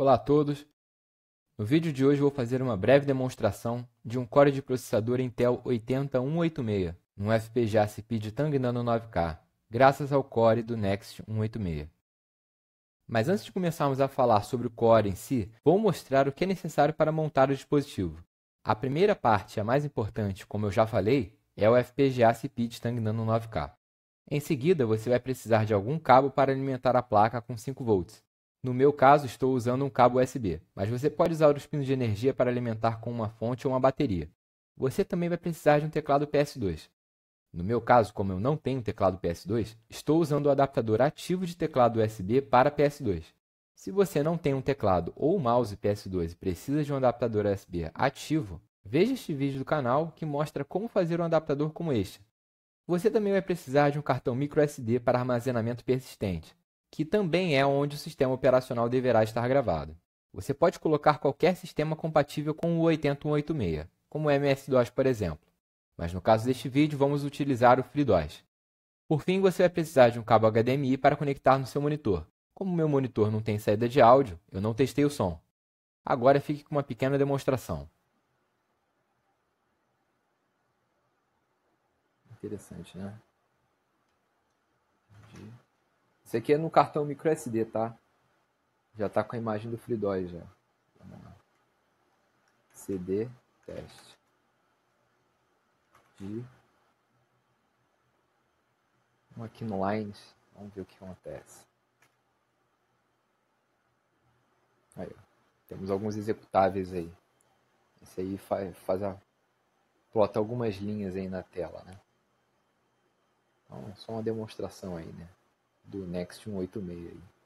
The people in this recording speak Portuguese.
Olá a todos! No vídeo de hoje vou fazer uma breve demonstração de um core de processador Intel 80186 num FPGA CP de Tang Nano 9K, graças ao core do Next 186. Mas antes de começarmos a falar sobre o core em si, vou mostrar o que é necessário para montar o dispositivo. A primeira parte, a mais importante, como eu já falei, é o FPGA CP de Tang Nano 9K. Em seguida, você vai precisar de algum cabo para alimentar a placa com 5 volts no meu caso, estou usando um cabo USB, mas você pode usar os pinos de energia para alimentar com uma fonte ou uma bateria. Você também vai precisar de um teclado PS2. No meu caso, como eu não tenho teclado PS2, estou usando o adaptador ativo de teclado USB para PS2. Se você não tem um teclado ou mouse PS2 e precisa de um adaptador USB ativo, veja este vídeo do canal que mostra como fazer um adaptador como este. Você também vai precisar de um cartão microSD para armazenamento persistente que também é onde o sistema operacional deverá estar gravado. Você pode colocar qualquer sistema compatível com o 80186, como o MS-DOS, por exemplo. Mas no caso deste vídeo, vamos utilizar o FreeDOS. Por fim, você vai precisar de um cabo HDMI para conectar no seu monitor. Como meu monitor não tem saída de áudio, eu não testei o som. Agora fique com uma pequena demonstração. Interessante, né? Isso aqui é no cartão microSD, tá? Já tá com a imagem do FreeDOI já. CD teste. De... Vamos aqui no Lines. Vamos ver o que acontece. Aí, ó. Temos alguns executáveis aí. Esse aí faz, faz a... Plota algumas linhas aí na tela, né? Então, só uma demonstração aí, né? do Next 186 aí.